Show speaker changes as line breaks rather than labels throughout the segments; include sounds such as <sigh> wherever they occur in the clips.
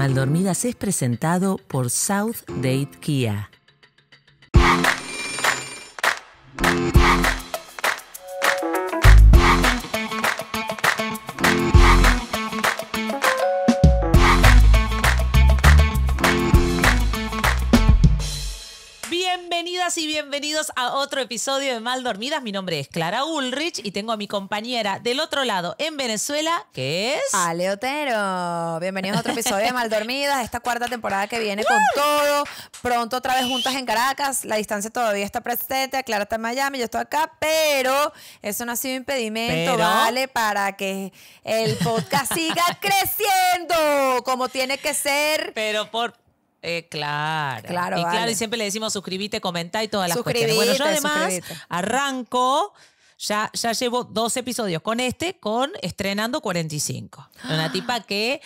Maldormidas es presentado por South Date Kia. bienvenidos a otro episodio de Mal Dormidas. Mi nombre es Clara Ulrich y tengo a mi compañera del otro lado en Venezuela, que es. Ale
Otero. Bienvenidos a otro episodio de Mal Dormidas, esta cuarta temporada que viene con todo. Pronto otra vez juntas en Caracas. La distancia todavía está presente. Clara está en Miami, yo estoy acá, pero eso no ha sido impedimento, ¿vale?
Para que el podcast siga creciendo como tiene que ser. <laughs> Pero por eh, claro. Claro, y claro, y siempre le decimos suscribite, comentá y todas las cuestiones. Bueno, yo además arranco, ya, ya llevo dos episodios con este, con Estrenando 45. Una ¡Ah! tipa que,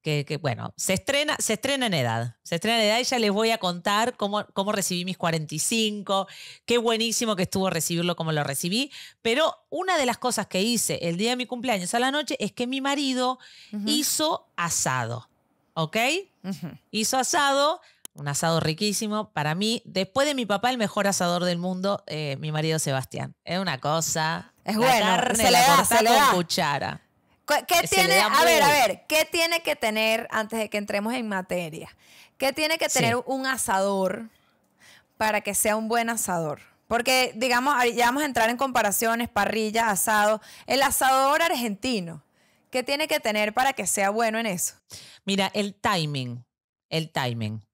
que, bueno, se estrena, se estrena en edad. Se estrena en edad y ya les voy a contar cómo, cómo recibí mis 45, qué buenísimo que estuvo recibirlo como lo recibí. Pero una de las cosas que hice el día de mi cumpleaños a la noche es que mi marido hizo asado. ¿ok? Hizo asado, un asado riquísimo, para mí, después de mi papá, el mejor asador del mundo, eh, mi marido Sebastián. Es una cosa. Es bueno, se le da, Con cuchara.
tiene, a ver, a ver, ¿qué tiene que tener, antes de que entremos en materia, qué tiene que tener un asador para que sea un buen asador? Porque, digamos, ya vamos a entrar en comparaciones, parrilla, asado. El asador argentino ¿Qué tiene que tener para que sea bueno en eso?
Mira, el timing, el timing.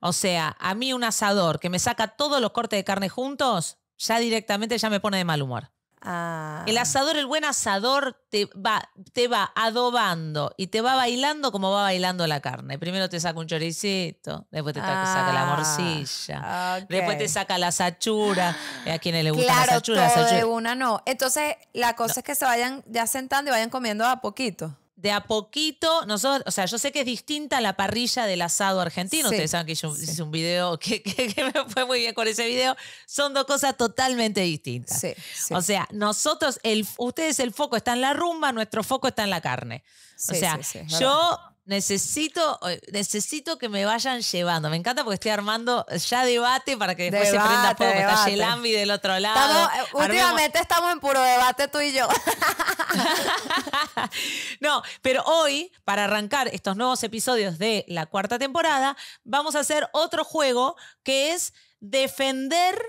O sea, a mí un asador que me saca todos los cortes de carne juntos, ya directamente ya me pone de mal humor. Ah. El asador, el buen asador, te va, te va adobando y te va bailando como va bailando la carne. Primero te saca un choricito, después te saca la ah, morcilla, después te saca la sachura. A quienes le gusta la sachura, de
una no. Entonces, la cosa es que se vayan ya sentando y vayan comiendo a poquito
de a poquito, nosotros, o sea, yo sé que es distinta la parrilla del asado argentino. Ustedes saben que yo hice un video <laughs> que, me fue muy bien con ese video. Son dos cosas totalmente distintas. o sea, nosotros, el, ustedes el foco está en la rumba, nuestro foco está en la carne. o sea, yo Necesito, eh, necesito que me vayan llevando. Me encanta porque estoy armando ya debate para que después se prenda fuego. Está Yelambi del otro lado. Eh, últimamente estamos en puro debate tú y yo. <laughs> no, pero hoy, para arrancar estos nuevos episodios de la cuarta temporada, vamos a hacer otro juego que es defender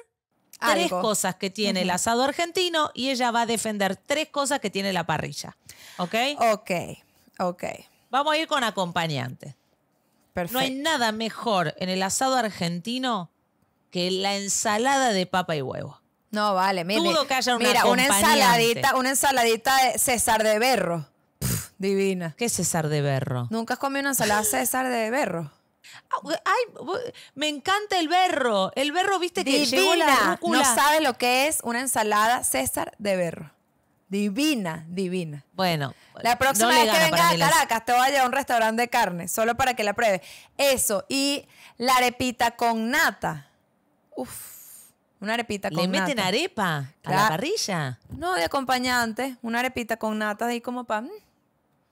tres cosas que tiene el asado argentino y ella va a defender tres cosas que tiene la parrilla. ¿Ok? Ok, ok. Vamos a ir con acompañante. No hay nada mejor en el asado argentino que la ensalada de papa y huevo.
No, vale, mire. una Mira, una ensaladita, una ensaladita de César de Berro. divina. ¿Qué es César de Berro? ¿Nunca has comido una ensalada César de Berro?
Ah, ay, me encanta el berro. El berro, viste que Divina. la No sabes
lo que es una ensalada César de berro. Divina, divina.
Bueno, la próxima vez que venga a Caracas
te voy a llevar a un restaurante de carne, solo para que la pruebe. Eso, y la arepita con nata. Uf. Una arepita con nata. ¿Le meten
arepa a la parrilla?
No, de acompañante. Una arepita con nata, ahí como pan. Mm.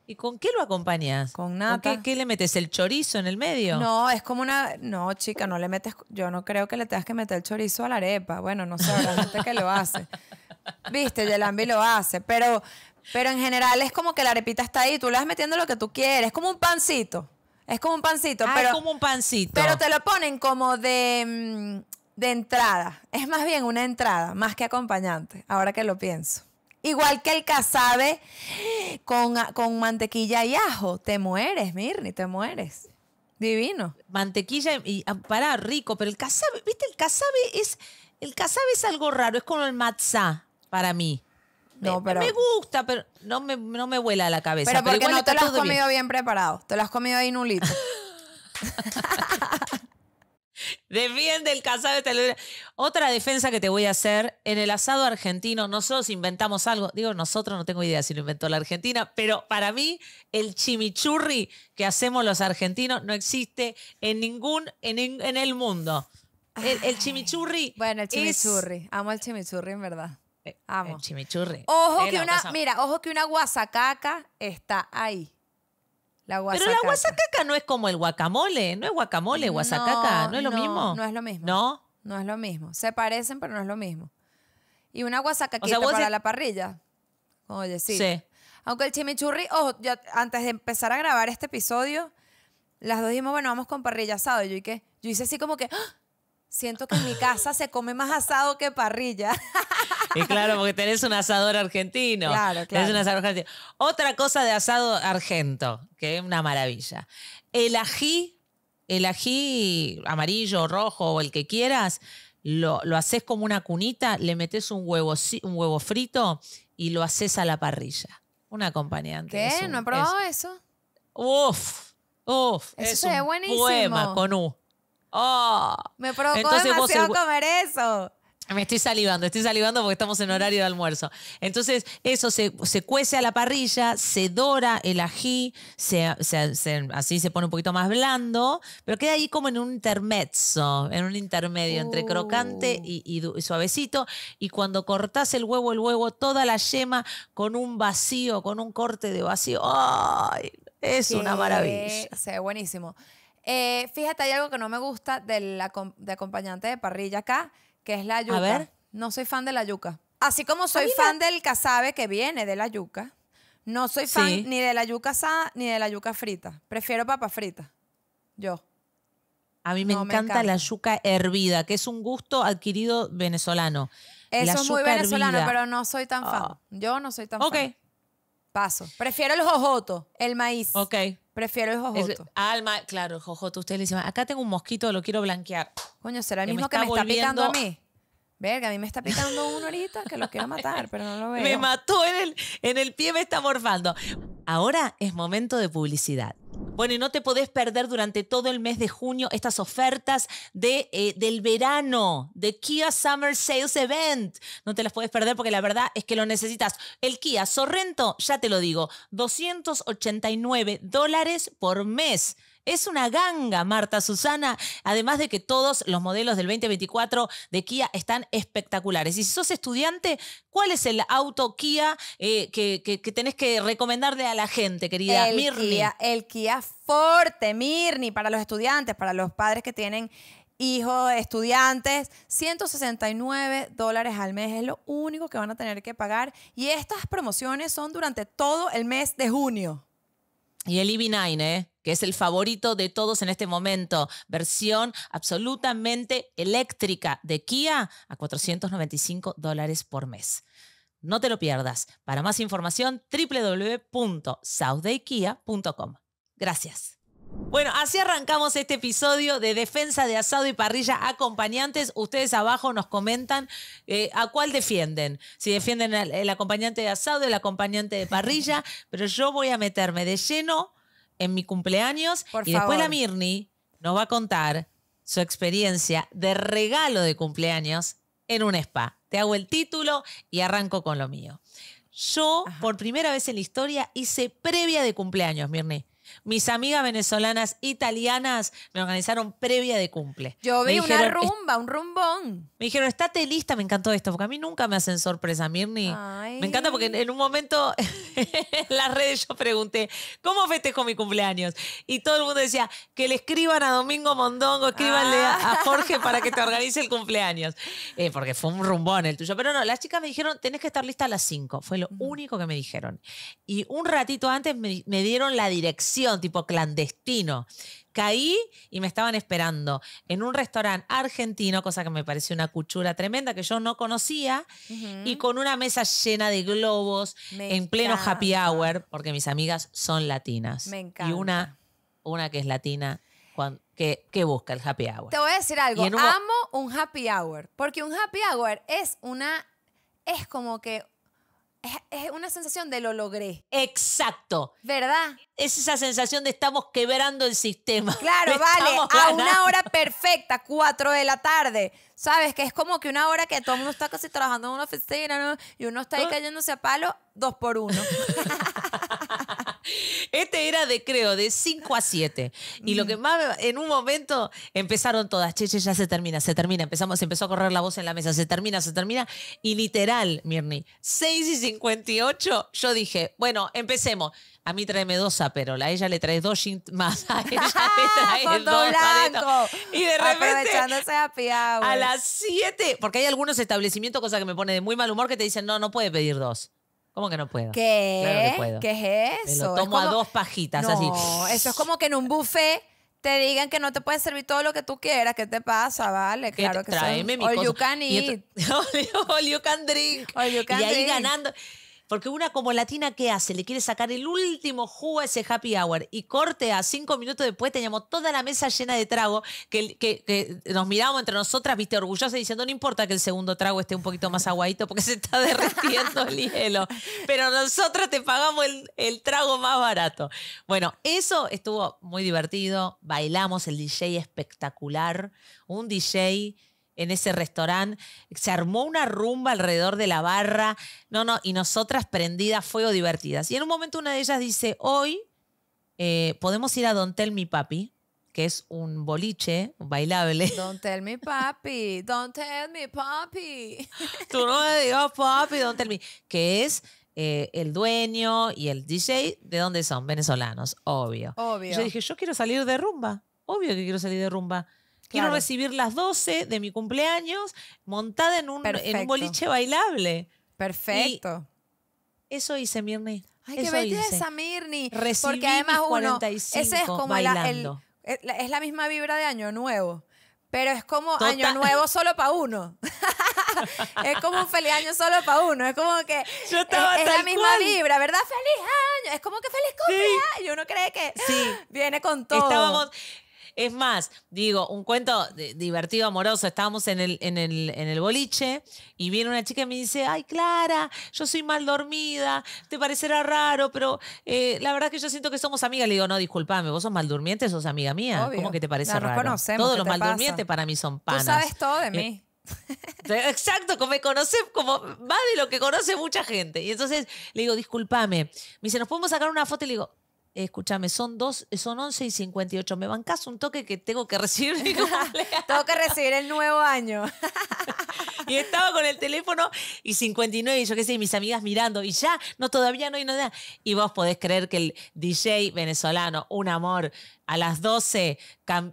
¿Y con qué lo acompañas? Con nata. ¿Con qué, qué, le metes? ¿El chorizo en el medio? No,
es como una. No, chica, no le metes. Yo no creo que le tengas que meter el chorizo a la arepa. Bueno, no sé, la gente que lo hace. Viste, Yelambi lo hace, pero, pero en general es como que la arepita está ahí, tú le vas metiendo lo que tú quieres, es como un pancito. Es como un pancito, ah, pero. como
un pancito. Pero
te lo ponen como de, mm, de entrada. Es más bien una entrada, más que acompañante, ahora que lo pienso. Igual que el casabe con, ah, con mantequilla y ajo. Te mueres, Mirni, te
mueres. Divino. Mantequilla y ah, para rico, pero el casabe, ¿viste? El casabe es. El casabe es algo raro, es como el matzá para mí. No, me, eh, pero, me gusta, pero no me, no me vuela la cabeza. Pero porque no te lo has comido
bien. preparado. Te lo has comido ahí nulito. <laughs>
Defiende el casado de este Otra defensa que te voy a hacer. En el asado argentino, nosotros inventamos algo. Digo, nosotros no tengo idea si lo inventó la Argentina, pero para mí, el chimichurri que hacemos los argentinos no existe en ningún, en, en el mundo. El, chimichurri. Bueno, el chimichurri.
Amo el chimichurri, en verdad.
Eh, el chimichurri. Ojo que una, mira,
ojo que una guasacaca está ahí. Pero la
guasacaca no es como el guacamole, no es guacamole, guasacaca, no, es lo mismo. No es lo mismo. No.
No es lo mismo. Se parecen, pero no es lo mismo. Y una guasacaca que para la parrilla. Oye, sí. Sí. Aunque el chimichurri, ojo, antes de empezar a grabar este episodio, las dos dijimos, bueno, vamos con parrilla asado. yo, yo hice así como que, ¡Ah! siento que en mi casa se come más asado que parrilla. <laughs>
Y claro, porque tenés un asador argentino. Claro, claro. Tenés un asador argentino. Otra cosa de asado argento, que es una maravilla. El ají, el ají amarillo, rojo o el que quieras, lo, haces como una cunita, le metes un huevo, un huevo frito y lo haces a la parrilla. Un acompañante. ¿Qué? ¿No he probado eso? Uf, uf. Eso es buenísimo. poema con U.
Ah. Me provocó comer
eso. Me estoy salivando, estoy salivando porque estamos en horario de almuerzo. Entonces, eso se, cuece a la parrilla, se dora el ají, así se pone un poquito más blando, pero queda ahí como en un intermezzo, en un intermedio entre crocante oh. y, suavecito. Y cuando cortás el huevo, el huevo, toda la yema con un vacío, con un corte de vacío. ¡Ay! Es una maravilla.
Se buenísimo. Eh, fíjate, hay algo que no me gusta de acompañante de parrilla acá que es la yuca. No soy fan de la yuca. Así como soy fan del casabe que viene de la yuca, no soy fan ni de la yuca asada ni de la yuca frita. Prefiero papa frita.
Yo. A mí me, encanta, la yuca hervida, que es un gusto adquirido venezolano. Eso es muy venezolano, pero
no soy tan fan. Ah. Yo no soy tan
fan. Ok. Paso. Prefiero el jojoto, el maíz. Ok. Prefiero el jojoto. alma, claro, el jojoto. Usted le dice, acá tengo un mosquito, lo quiero blanquear. Coño, será el mismo que me está picando a mí.
Verga, a mí me está picando uno ahorita que lo quiero matar, pero no lo <laughs> veo. Me
mató en el, en el pie, me está morfando. Ahora es momento de publicidad. Bueno, y no te podés perder durante todo el mes de junio estas ofertas de, eh, del verano, de Kia Summer Sales Event. No te las puedes perder porque la verdad es que lo necesitas. El Kia Sorrento, ya te lo digo, 289 dólares por mes. Es una ganga, Marta Susana. Además de que todos los modelos del 2024 de Kia están espectaculares. Y si sos estudiante, ¿cuál es el auto Kia eh, que, tenés que recomendarle a la gente, querida Mirni?
el Kia Forte, Mirni, para los estudiantes, para los padres que tienen hijos, estudiantes, 169 dólares al mes es lo único que van a tener que pagar. Y estas promociones son durante todo el mes de junio.
Y el EV9, eh, que es el favorito de todos en este momento, versión absolutamente eléctrica de Kia a 495 dólares por mes. No te lo pierdas. Para más información, www.southdaykia.com. Gracias. Bueno, así arrancamos este episodio de defensa de asado y parrilla acompañantes. Ustedes abajo nos comentan eh, a cuál defienden. Si defienden el, acompañante de asado, el acompañante de parrilla. <laughs> Pero yo voy a meterme de lleno en mi cumpleaños. y después la Mirni nos va a contar su experiencia de regalo de cumpleaños en un spa. Te hago el título y arranco con lo mío. Yo, por primera vez en la historia, hice previa de cumpleaños, Mirni mis amigas venezolanas italianas me organizaron previa de cumple. Yo vi una rumba, un rumbón. Me dijeron, estate lista, me encantó esto, porque a mí nunca me hacen sorpresa, Mirni. Me encanta porque en un momento <laughs> en las redes yo pregunté, ¿cómo festejo mi cumpleaños? Y todo el mundo decía, que le escriban a Domingo Mondongo, escríbanle a ah. Jorge para que te <laughs> organice el cumpleaños. Eh, porque fue un rumbón el tuyo. Pero no, las chicas me dijeron, tenés que estar lista a las 5. Fue lo único que me dijeron. Y un ratito antes me dieron la dirección tipo clandestino. Caí y me estaban esperando en un restaurante argentino, cosa que me pareció una cuchura tremenda que yo no conocía, y con una mesa llena de globos en pleno happy hour, porque mis amigas son latinas. Me encanta. Y una, una que es latina que, busca el happy hour. Te voy a decir
algo, amo un happy hour, porque un happy hour es una, es como que es, una sensación de lo logré. Exacto. ¿Verdad? Es esa sensación de estamos quebrando el
sistema. <laughs> Claro, vale, a una hora
perfecta, 4 de la tarde. ¿Sabes? Que es como que una hora que todo el mundo está casi trabajando en una oficina y uno está ahí ah. cayéndose a palo, dos por uno. <laughs>
Este era de, creo, de 5 a 7. Y lo que mm. más, en un momento empezaron todas, che, ya se termina, se termina. Empezamos, empezó a correr la voz en la mesa, se termina, se termina. Y literal, Mirni, 6 y 58, yo dije, bueno, empecemos. A mí tráeme dos pero a ella le traes dos más, <laughs> a ella <laughs> dos Y de repente, a las 7, porque hay algunos establecimientos, cosa que me pone de muy mal humor, que te dicen, no, no puede pedir dos. ¿Cómo que no puedo? ¿Qué? ¿Qué es eso? lo tomo a dos pajitas no, así.
Eso es como que en un buffet te digan que no te puedes servir todo lo que tú quieras. ¿Qué te pasa? Vale, claro que sí. Tráeme mi all you can eat.
<laughs> all you can drink. All you can y ahí ganando. Porque una como latina, ¿qué hace? Le quiere sacar el último jugo a ese happy hour. Y corte a cinco minutos después, teníamos toda la mesa llena de trago, que, nos mirábamos entre nosotras, viste, orgullosas, diciendo, no importa que el segundo trago esté un poquito más aguadito, porque se está <laughs> derritiendo el hielo. Pero nosotros te pagamos el, el trago más barato. Bueno, eso estuvo muy divertido. Bailamos, el DJ espectacular. Un DJ en ese restaurante. Se armó una rumba alrededor de la barra. No, no, y nosotras prendidas, fuego divertidas. Y en un momento una de ellas dice, hoy eh, podemos ir a Don Tell Mi Papi, que es un boliche bailable. Don't
tell me papi, don't tell me papi.
<laughs> Tú no me digas papi, don't tell me. Que es eh, el dueño y el DJ, ¿de dónde son? Venezolanos, obvio. Obvio. yo dije, yo quiero salir de rumba. Obvio que quiero salir de rumba.
Quiero recibir
las 12 de mi cumpleaños montada en un, boliche bailable. Perfecto. eso hice, Mirni. Ay, eso qué belleza, hice.
Mirni. Porque además uno, ese es como la, el, es la misma vibra de Año Nuevo. Pero es como año nuevo solo para uno. <laughs> es como un feliz año solo para uno. Es como que Yo estaba es, la misma vibra, ¿verdad? Feliz año. Es como que feliz cumpleaños. y Uno cree que viene con todo. Estábamos
es más, digo, un cuento divertido, amoroso. Estábamos en el, en, el, en el boliche y viene una chica y me dice, ay, Clara, yo soy mal dormida, te parecerá raro, pero eh, la verdad que yo siento que somos amigas. Le digo, no, disculpame, vos sos mal durmiente, sos amiga mía. ¿Cómo que te parece raro? Todos los mal durmientes para mí son panas. Tú sabes todo de eh, mí. <laughs> Exacto, como me conoces como más de lo que conoce mucha gente. Y entonces le digo, discúlpame. Me dice, ¿nos podemos sacar una foto? Y le digo, Escúchame, son dos, son 11 y 58. ¿Me bancas un toque que tengo que recibir? <laughs> tengo que recibir el nuevo año. <laughs> y estaba con el teléfono y 59, y yo qué sé, mis amigas mirando, y ya, no, todavía no hay nada. Y vos podés creer que el DJ venezolano, un amor, a las 12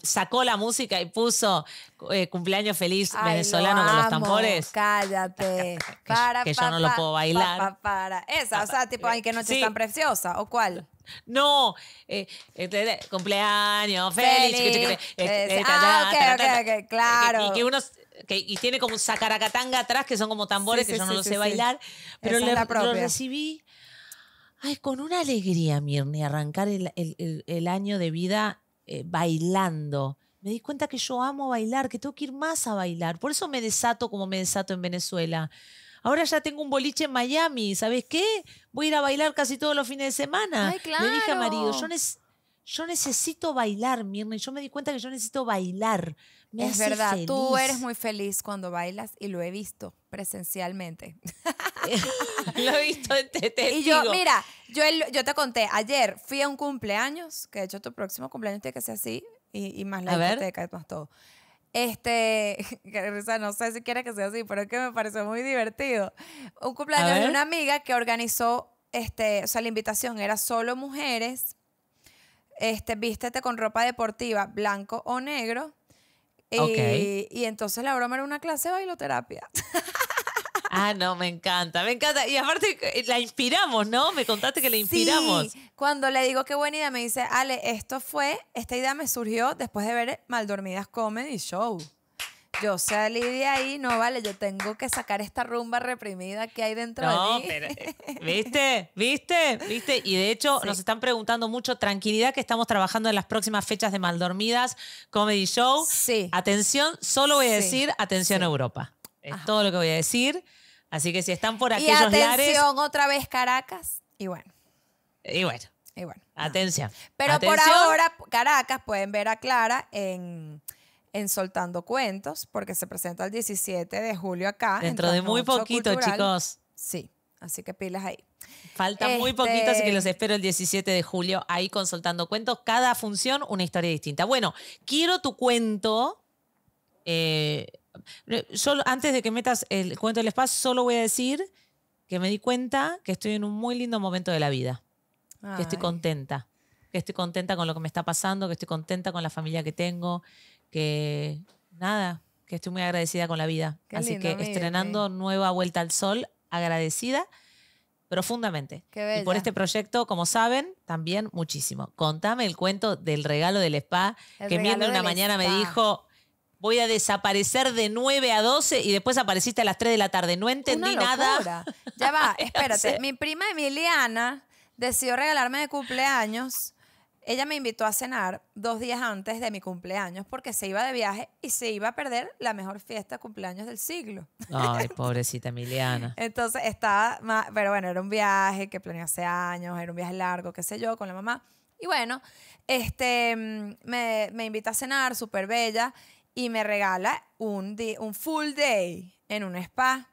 sacó la música y puso eh, cumpleaños feliz venezolano con los tambores. Cállate. <laughs> que, para, yo no lo puedo bailar.
para. Esa, o sea,
tipo, eh, Ay, que noche tan preciosa? ¿O cuál? No, eh, eh, cumpleaños, feliz. claro. Y que unos, y tiene como un sacaracatanga atrás, que son como tambores que yo no lo sé bailar. Pero lo recibí con una alegría, Mirni, arrancar el, año de vida eh, bailando. Me di cuenta que yo amo bailar, que tengo que ir más a bailar. Por eso me desato como me desato en Venezuela ahora ya tengo un boliche en Miami, ¿sabes qué? Voy a ir a bailar casi todos los fines de semana. Ay, claro. Le dije a marido, yo, necesito bailar, Mirna, y yo me di cuenta que yo necesito bailar. es verdad, tú eres
muy feliz cuando bailas y lo he visto presencialmente.
<laughs> lo he visto en TT. Y yo, mira,
yo, yo te conté, ayer fui a un cumpleaños, que de hecho tu próximo cumpleaños tiene que ser así, y, más la discoteca, más todo. Este, <laughs> no sé si quiere que sea así, pero es que me pareció muy divertido. Un cumpleaños de una amiga que organizó, este, o sea, la invitación era solo mujeres, este, vístete con ropa deportiva, blanco o negro. Y, y entonces la broma era una clase de
bailoterapia. <laughs> Ah, no, me encanta, me encanta. Y aparte, eh, la inspiramos, ¿no? Me contaste que la inspiramos. Sí,
cuando le digo qué buena idea, me dice, Ale, esto fue, esta idea me surgió después de ver Maldormidas Comedy Show. Yo salí de ahí, no vale, yo tengo que sacar esta rumba reprimida que hay dentro de mí. Pero,
eh, <laughs> ¿Viste? ¿Viste? ¿Viste? Y de hecho, nos están preguntando mucho, tranquilidad, que estamos trabajando en las próximas fechas de Maldormidas Comedy Show. Sí. Atención, solo voy a decir, atención Europa. Es todo lo que voy a decir. Así que si están por aquellos y atención,
otra vez Caracas. Y bueno.
Y bueno. Y bueno. Atención. Pero por ahora,
Caracas, pueden ver a Clara en, Soltando Cuentos, porque se presenta el 17 de julio acá. Dentro de muy poquito, chicos. Sí, así que pilas ahí.
Falta muy este poquito, así que los espero el 17 de julio ahí con Soltando cuentos. Cada función, una historia distinta. Bueno, quiero tu cuento. Eh, Solo antes de que metas el cuento del spa solo voy a decir que me di cuenta que estoy en un muy lindo momento de la vida, que estoy contenta, que estoy contenta con lo que me está pasando, que estoy contenta con la familia que tengo, que nada, que estoy muy agradecida con la vida. Así que estrenando nueva Vuelta al Sol, agradecida profundamente. y por este proyecto, como saben, también muchísimo. Contame el cuento del regalo del spa, que una mañana me dijo, voy a desaparecer de 9 a 12 y después apareciste a las 3 de la tarde. No entendí nada. Ya va, <laughs> espérate. Mi
prima Emiliana decidió regalarme de cumpleaños. Ella me invitó a cenar dos días antes de mi cumpleaños porque se iba de viaje y se iba a perder la mejor fiesta de cumpleaños del siglo. Ay,
<laughs> pobrecita Emiliana.
Entonces estaba, pero bueno, era un viaje que planeé hace años, era un viaje largo, qué sé yo, con la mamá. Y bueno, este, mm, me, me invita a cenar, súper bella y me regala un, un full day en un spa.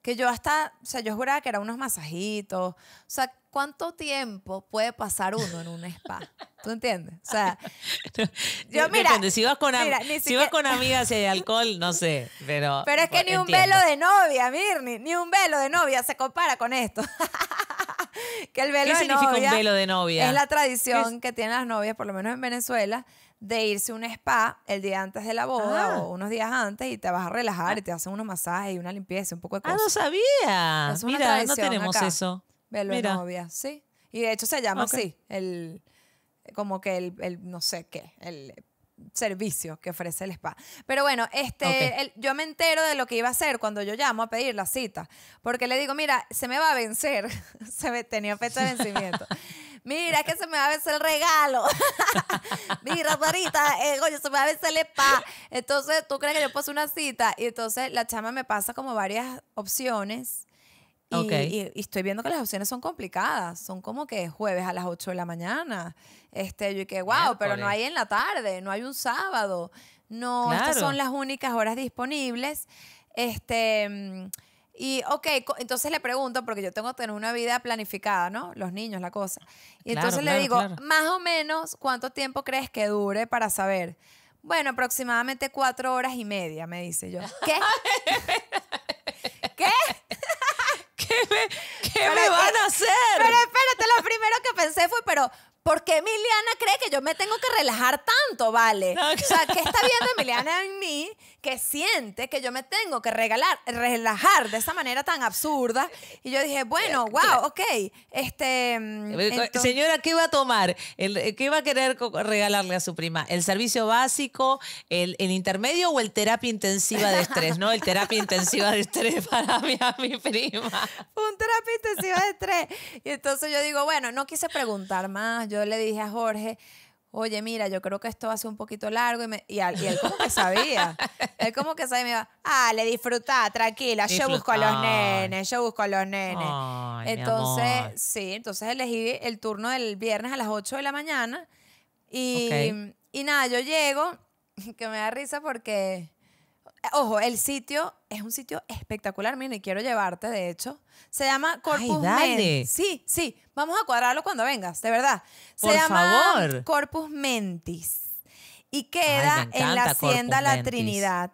Que yo hasta, o sea, yo juraba que era unos masajitos. O sea, ¿cuánto tiempo puede pasar uno en un spa? ¿Tú entiendes? O sea, <laughs>
yo mira, si vas con, si con amigas y hay alcohol, no sé, pero <laughs> Pero es que ni un velo
de novia, Mirni, ni un velo de novia se compara con esto. <laughs> que el velo ¿Qué de significa novia un velo de novia? Es la tradición que tienen las novias, por lo menos en Venezuela, de irse a un spa el día antes de la boda ah. o unos días antes y te vas a relajar ah. y te hacen unos masajes y una limpieza, un poco de cosas. Ah, no sabía. Mira, no tenemos eso. novia, sí. Y de hecho se llama así, el como que el, el, no sé qué, el servicio que ofrece el spa. Pero bueno, este, yo me entero de lo que iba a hacer cuando yo llamo a pedir la cita, porque le digo, mira, se me va a vencer, <laughs> se me tenía fecha de vencimiento. <laughs> Mira, que se me va a vencer el regalo. <laughs> Mira, ahorita, eh, oye, se me va a vencer el spa. Entonces, ¿tú crees que yo puse una cita? Y entonces la chama me pasa como varias opciones y, estoy viendo que las opciones son complicadas. Son como que jueves a las 8 de la mañana. Este, yo que, wow, pero no hay en la tarde, no hay un sábado. No, estas son las únicas horas disponibles. Este. Mm, y, ok, entonces le pregunto, porque yo tengo que tener una vida planificada, ¿no? Los niños, la cosa. Y entonces le digo, más o menos, ¿cuánto tiempo crees que dure para saber? Bueno, aproximadamente cuatro horas y media, me dice yo. <laughs> ¿Qué?
¿Qué? <laughs> qué me van a hacer?
Pero espérate, lo primero que pensé fue, pero ¿Por qué Emiliana cree que yo me tengo que relajar tanto, vale? o sea, ¿qué está viendo Emiliana en mí que siente que yo me tengo que regalar, relajar de esa manera tan absurda? Y yo dije, bueno, wow, ok. Este, mm, eh,
Señora, ¿qué iba a tomar? Eh, ¿Qué iba a querer regalarle a su prima? ¿El servicio básico, el, intermedio o el terapia intensiva de estrés? ¿No? El terapia intensiva de estrés <laughs> para mi prima.
Un terapia intensiva de estrés. Y entonces yo digo, bueno, no quise preguntar más yo le dije a Jorge, oye, mira, yo creo que esto va a ser un poquito largo. Y, él como que sabía. <laughs> él como que sabía y me iba, ah, le disfrutá, tranquila, yo busco a los nenes, yo busco a los nenes. entonces, sí, entonces elegí el turno del viernes a las 8 de la mañana. Y, y nada, yo llego, <laughs> que me da risa porque Ojo, el sitio es un sitio espectacular, mira, y quiero llevarte, de hecho. Se llama Corpus mentis Sí, sí, vamos a cuadrarlo cuando vengas, de verdad. Se llama Corpus Mentis. Y queda en la Hacienda La Trinidad.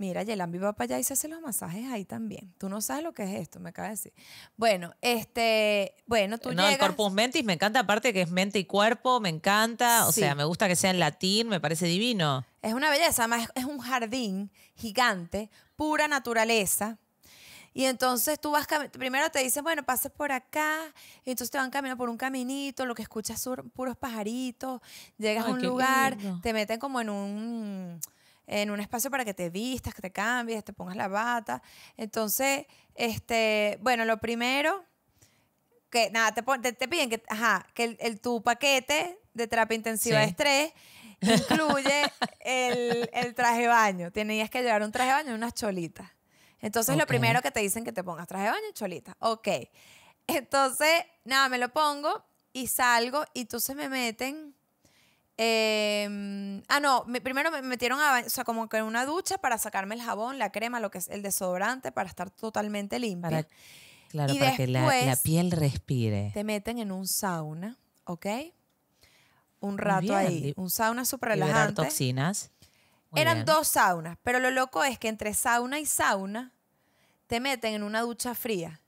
Mira, Yelambi va para allá y se hace los masajes ahí también. Tú no sabes lo que es esto, me acaba de decir. Bueno, este, bueno, tú no, el corpus
mentis me encanta, aparte que es mente y cuerpo, me encanta. O sea, me gusta que sea en latín, me parece divino.
Es una belleza, además es un jardín gigante, pura naturaleza. Y entonces tú vas, primero te dicen, bueno, pases por acá, y entonces te van caminando por un caminito, lo que escuchas son puros pajaritos, llegas a un lugar, te meten como en un en un espacio para que te vistas, que te cambies, te pongas la bata. Entonces, este, bueno, lo primero, que nada, te, te, piden que, ajá, que el, tu paquete de terapia intensiva de estrés incluye el, traje de baño. Tenías que llevar un traje de baño y unas cholitas. Entonces, lo primero que te dicen que te pongas traje de baño y cholita. Ok. Entonces, nada, me lo pongo y salgo y tú se me meten Em, ah, no, primero me metieron a, o sea, como que en una ducha para sacarme el jabón, la crema, lo que es el desodorante, para estar totalmente limpia.
claro, para que la, piel respire.
Te meten en un sauna, ¿ok? Un rato ahí, un sauna súper relajante.
toxinas. Eran dos
saunas, pero lo loco es que entre sauna y sauna te meten en una ducha fría.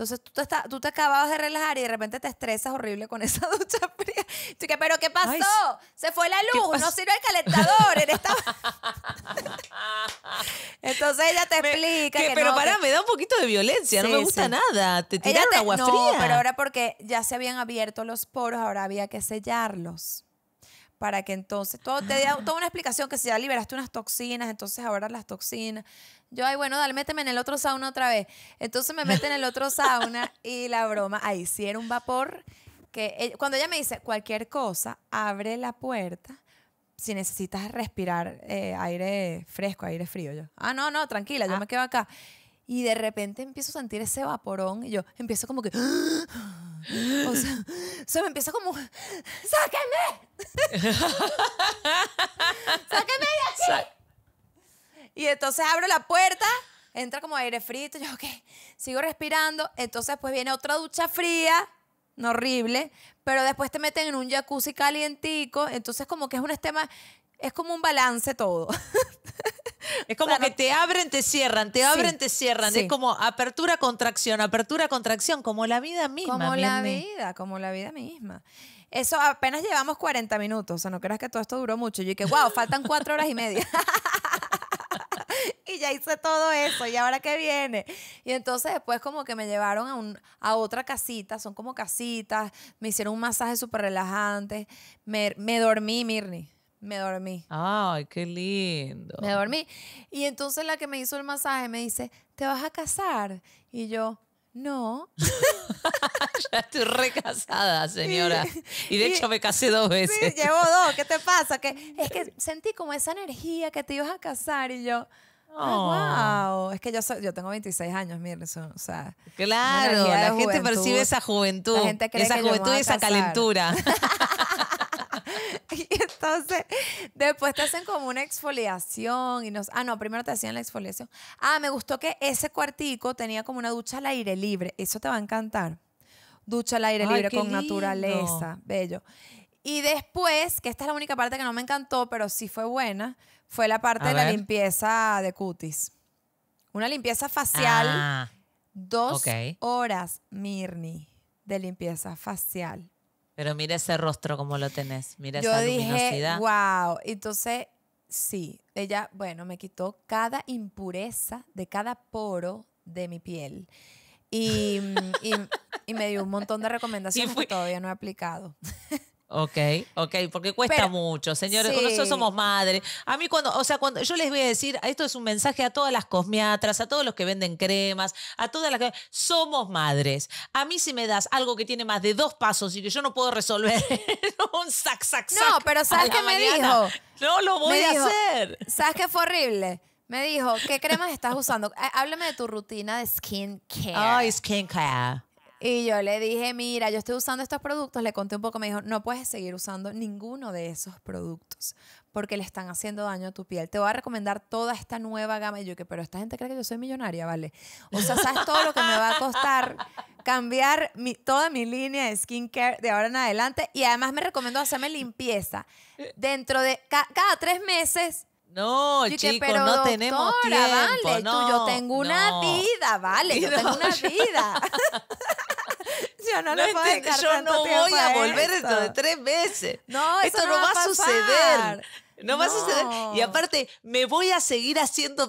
Entonces tú te, está, tú te acababas de relajar y de repente te estresas horrible con esa <laughs> ducha fría. ¿pero qué pasó? Se fue la luz, no sirve el calentador. En esta...
<laughs> Entonces ella te explica. Que, pero para, me da un poquito de violencia, no me gusta nada. Te tiraron agua fría. No, pero ahora
porque ya se habían abierto los poros, ahora había que sellarlos para que entonces todo te dio toda una explicación que si ya liberaste unas toxinas, entonces ahora las toxinas. Yo, ay, bueno, dale, méteme en el otro sauna otra vez. Entonces me meten en el otro sauna <laughs> y la broma, ahí sí era un vapor que eh, cuando ella me dice cualquier cosa, abre la puerta si necesitas respirar eh, aire fresco, aire frío. Yo, ah, no, no, tranquila, yo ah. me quedo acá. Y de repente empiezo a sentir ese vaporón y yo empiezo como que... <gasps> ¡Ah! O sea, se <gasps> me empieza como, ¡sáquenme! <laughs>
¡Sáquenme de aquí!
y entonces abro la puerta, entra como aire frito, yo, ok, sigo respirando. Entonces, pues viene otra ducha fría, no horrible, pero después te meten en un jacuzzi calientico. Entonces, como que es un tema, es como un balance todo. <laughs>
Es como que te abren, te cierran, te abren, te cierran. Es como apertura, contracción, apertura, contracción, como la vida misma. Como la vida,
como la vida misma.
Eso apenas
llevamos 40 minutos, o sea, no creas que todo esto duró mucho. Yo dije, wow, faltan cuatro horas y media. <laughs> y ya hice todo eso, ¿y ahora qué viene? Y entonces después como que me llevaron a, un, a otra casita, son como casitas, me hicieron un masaje súper relajante, me, me dormí, Mirni me dormí.
Ay, qué lindo. Me
dormí. Y entonces la que me hizo el masaje me dice, ¿te vas a casar? Y yo, no. <laughs>
ya estoy recasada, <laughs> señora. Y, de hecho me casé dos veces. llevo
dos. ¿Qué te pasa? Que, es que <laughs> sentí como esa energía que te ibas a casar y yo... wow. Ah, oh. Es que yo, yo tengo 26 años, mire, O sea, claro, la gente percibe esa
juventud. esa juventud y esa calentura.
<laughs> y entonces, después te hacen como una exfoliación y nos... Ah, no, primero te hacían la exfoliación. Ah, me gustó que ese cuartico tenía como una ducha al aire libre. Eso te va a encantar. Ducha al aire libre con naturaleza. Bello. Y después, que esta es la única parte que no me encantó, pero sí fue buena, fue la parte de la limpieza de cutis. Una limpieza facial. Ah, dos horas, Mirni, de limpieza facial.
Pero mira ese rostro como lo tenés, mira Yo esa dije,
Wow, entonces sí, ella, bueno, me quitó cada impureza de cada poro de mi piel. Y, mm, me dio
un montón de <laughs> recomendaciones que todavía no he aplicado. <laughs> Ok, ok, porque cuesta mucho, señores. Nosotros somos madres. A mí cuando, o sea, cuando yo les voy a decir, esto es un mensaje a todas las cosmiatras, a todos los que venden cremas, a todas las que somos madres. A mí si me das algo que tiene más de dos pasos y que yo no puedo resolver <laughs> un sac sac sac. No, pero sabes qué me dijo. No lo voy a hacer.
¿Sabes qué fue horrible? Me dijo, ¿qué cremas estás usando? Eh, háblame de tu rutina de skincare. Ay,
oh, skincare.
Y yo le dije, mira, yo estoy usando estos productos, le conté un poco, me dijo, no puedes seguir usando ninguno de esos productos porque le están haciendo daño a tu piel. Te voy a recomendar toda esta nueva gama. Y yo que, pero esta gente cree que yo soy millonaria, ¿vale? O sea, ¿sabes todo lo que me va a costar cambiar toda mi línea de skincare de ahora en adelante? Y además me recomiendo hacerme limpieza. Eh. Dentro de cada tres meses no, chicos, no tenemos tiempo. Vale, no, tú, yo tengo una vida, vale, yo <laughs> tengo una vida. <laughs> yo no, le puedo entiendo, Yo no voy a volver esto. dentro de
tres meses. No, esto no va, a suceder. No, no, a Y aparte, me voy a seguir haciendo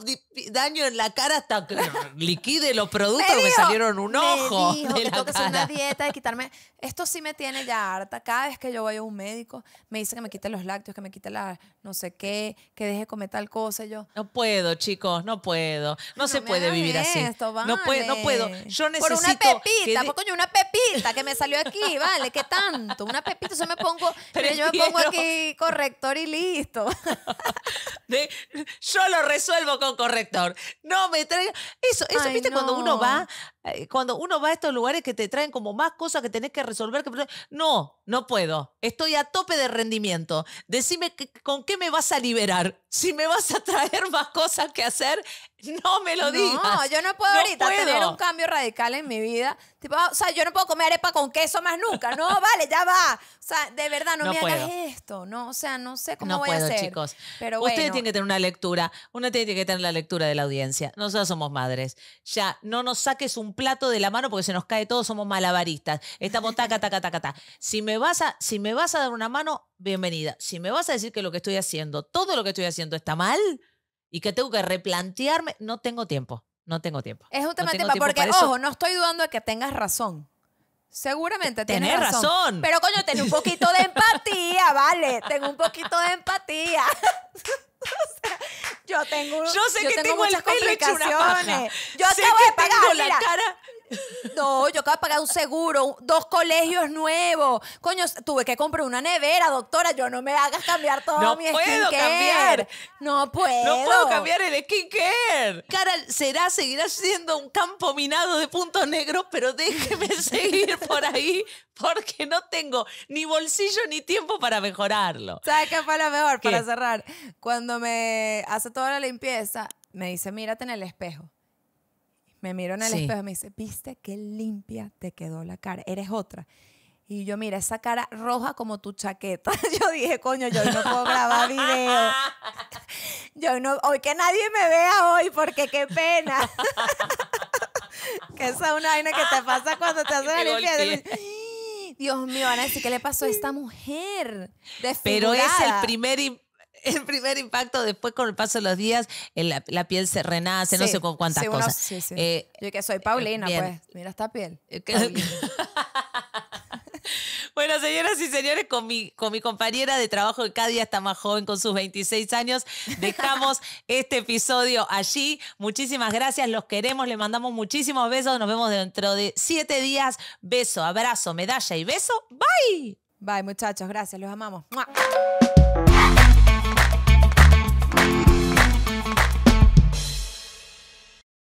daño en la cara hasta que liquide los productos me, salieron un ojo. tengo que hacer una dieta
y quitarme. <laughs> Esto sí me tiene ya harta. Cada vez que yo voy a un médico, me dice que me quite los lácteos, que me quite la no sé qué, que deje de comer tal cosa. yo.
No puedo, chicos, no puedo. No, se puede vivir así. No, puedo no puedo. Yo necesito. Por una pepita,
coño, una pepita que me salió aquí, vale, ¿qué tanto? Una pepita, yo me pongo, <laughs> yo me pongo aquí corrector
y listo. <laughs> yo lo resuelvo con corrector. No me traigo. Eso, eso ¿viste cuando uno va eh, cuando uno va a estos lugares que te traen como más cosas que tenés que resolver, que no, no puedo. Estoy a tope de rendimiento. Decime con qué me vas a liberar. Si me vas a traer <laughs> más cosas que hacer, no me lo digas. No, yo no puedo ahorita tener un cambio radical en mi vida. Ah, o sea, yo no puedo comer
arepa con queso más nunca. No, <laughs> vale, ya va. O sea, de verdad, no, me hagas esto. No, o sea, no sé cómo voy a hacer. chicos.
Pero Ustedes tienen que tener una lectura. Uno tiene que tener la lectura de la audiencia. Nosotros somos madres. Ya, no nos saques un plato de la mano porque se nos cae todo, somos malabaristas. Estamos taca, taca, taca, taca. Si me vas a, si me vas a dar una mano, bienvenida. Si me vas a decir que lo que estoy haciendo, todo lo que estoy haciendo está mal y que tengo que replantearme, no tengo tiempo. No tengo tiempo. Es un tema de tiempo, porque, ojo,
no estoy dudando de que tengas razón. Seguramente tienes, razón. Pero coño, ten un poquito de empatía, ¿vale? Tengo un poquito de empatía. <laughs> Yo tengo Yo sé que tengo, el una Yo sé pagar, tengo la cara no, yo acabo de pagar un seguro, dos colegios nuevos. Coño, tuve que comprar una nevera, doctora. Yo no me hagas cambiar
todo mi skincare. No puedo cambiar.
No puedo. No puedo cambiar
el skincare. Cara, será, seguirá siendo un campo minado de puntos negros, pero déjeme <laughs> seguir por ahí porque no tengo ni bolsillo ni tiempo para mejorarlo. ¿Sabes qué
fue lo mejor? Para cerrar, cuando me hace toda la limpieza, me dice, mírate en el espejo. Me miró en el espejo y me dice, viste qué limpia te quedó la cara, eres otra. Y yo, mira, esa cara roja como tu chaqueta. <laughs> Yo dije, coño, yo no puedo grabar video. Yo no, hoy que nadie me vea hoy, porque qué pena. <laughs> que esa es una vaina que te pasa cuando te hacen la limpieza. Dios mío, van a decir, ¿qué le pasó a esta
mujer? Pero es el primer el primer impacto, después con el paso de los días, eh, la, piel se renace, no sé con cuántas cosas. Eh, Yo que soy Paulina, pues, mira esta piel. Eh, <laughs> bueno, señoras y señores, con mi, con mi compañera de trabajo que cada día está más joven con sus 26 años, dejamos <laughs> este episodio allí. Muchísimas gracias, los queremos, les mandamos muchísimos besos. Nos vemos dentro de siete días. Beso, abrazo, medalla y beso. Bye. Bye, muchachos, gracias, los amamos.